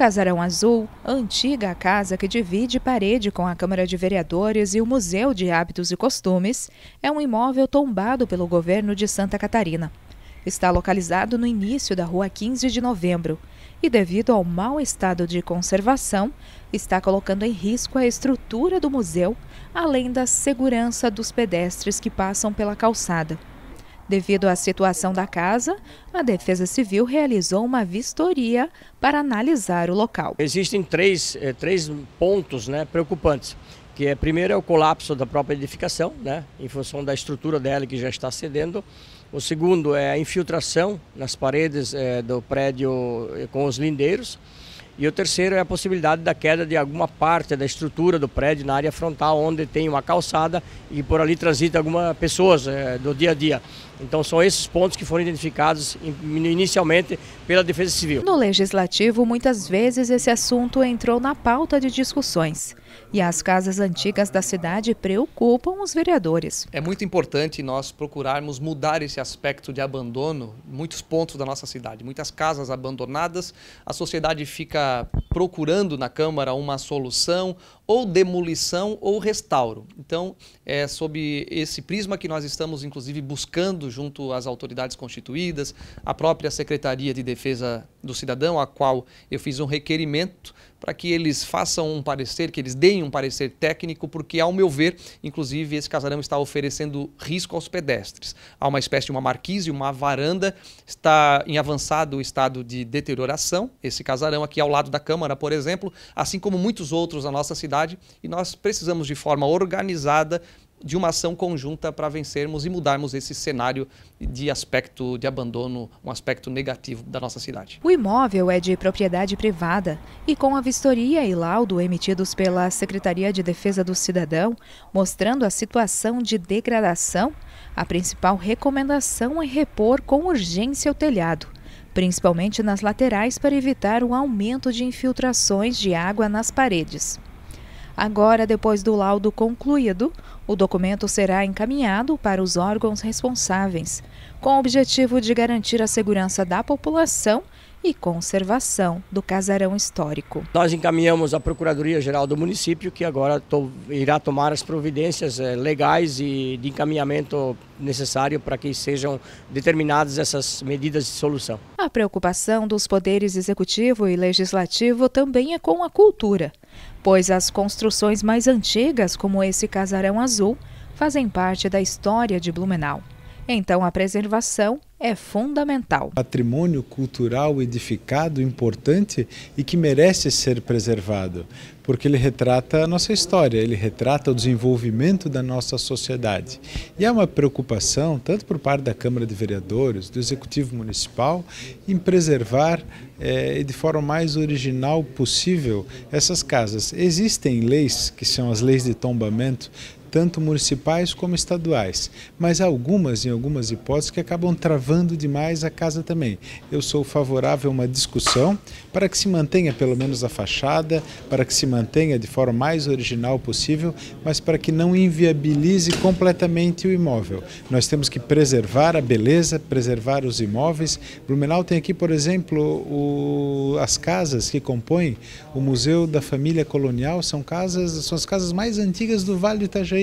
Casarão Azul, antiga casa que divide parede com a Câmara de Vereadores e o Museu de Hábitos e Costumes, é um imóvel tombado pelo governo de Santa Catarina. Está localizado no início da rua 15 de novembro e, devido ao mau estado de conservação, está colocando em risco a estrutura do museu, além da segurança dos pedestres que passam pela calçada. Devido à situação da casa, a Defesa Civil realizou uma vistoria para analisar o local. Existem três, eh, três pontos né, preocupantes. Que é, primeiro é o colapso da própria edificação, né, em função da estrutura dela que já está cedendo. O segundo é a infiltração nas paredes é, do prédio eh, com os lindeiros. E o terceiro é a possibilidade da queda de alguma parte da estrutura do prédio na área frontal, onde tem uma calçada e por ali transita algumas pessoas é, do dia a dia. Então são esses pontos que foram identificados inicialmente pela Defesa Civil. No Legislativo, muitas vezes esse assunto entrou na pauta de discussões. E as casas antigas da cidade preocupam os vereadores. É muito importante nós procurarmos mudar esse aspecto de abandono em muitos pontos da nossa cidade. Muitas casas abandonadas, a sociedade fica procurando na Câmara uma solução ou demolição ou restauro. Então, é sob esse prisma que nós estamos, inclusive, buscando junto às autoridades constituídas, a própria Secretaria de Defesa do Cidadão, a qual eu fiz um requerimento para que eles façam um parecer, que eles deem um parecer técnico, porque, ao meu ver, inclusive, esse casarão está oferecendo risco aos pedestres. Há uma espécie de uma marquise, uma varanda, está em avançado estado de deterioração, esse casarão aqui ao lado da Câmara, por exemplo, assim como muitos outros na nossa cidade sociedade e nós precisamos, de forma organizada, de uma ação conjunta para vencermos e mudarmos esse cenário de aspecto de abandono, um aspecto negativo da nossa cidade. O imóvel é de propriedade privada e com a vistoria e laudo emitidos pela Secretaria de Defesa do Cidadão, mostrando a situação de degradação, a principal recomendação é repor com urgência o telhado principalmente nas laterais para evitar o aumento de infiltrações de água nas paredes. Agora, depois do laudo concluído, o documento será encaminhado para os órgãos responsáveis, com o objetivo de garantir a segurança da população e conservação do casarão histórico. Nós encaminhamos à Procuradoria-Geral do município, que agora to irá tomar as providências eh, legais e de encaminhamento necessário para que sejam determinadas essas medidas de solução. A preocupação dos poderes executivo e legislativo também é com a cultura, pois as construções mais antigas, como esse casarão azul, fazem parte da história de Blumenau. Então, a preservação é fundamental. Patrimônio cultural edificado, importante e que merece ser preservado, porque ele retrata a nossa história, ele retrata o desenvolvimento da nossa sociedade. E há uma preocupação, tanto por parte da Câmara de Vereadores, do Executivo Municipal, em preservar é, de forma mais original possível essas casas. Existem leis, que são as leis de tombamento, tanto municipais como estaduais, mas algumas, em algumas hipóteses, que acabam travando demais a casa também. Eu sou favorável a uma discussão para que se mantenha pelo menos a fachada, para que se mantenha de forma mais original possível, mas para que não inviabilize completamente o imóvel. Nós temos que preservar a beleza, preservar os imóveis. Blumenau tem aqui, por exemplo, o, as casas que compõem o Museu da Família Colonial, são casas, são as casas mais antigas do Vale do Itajaí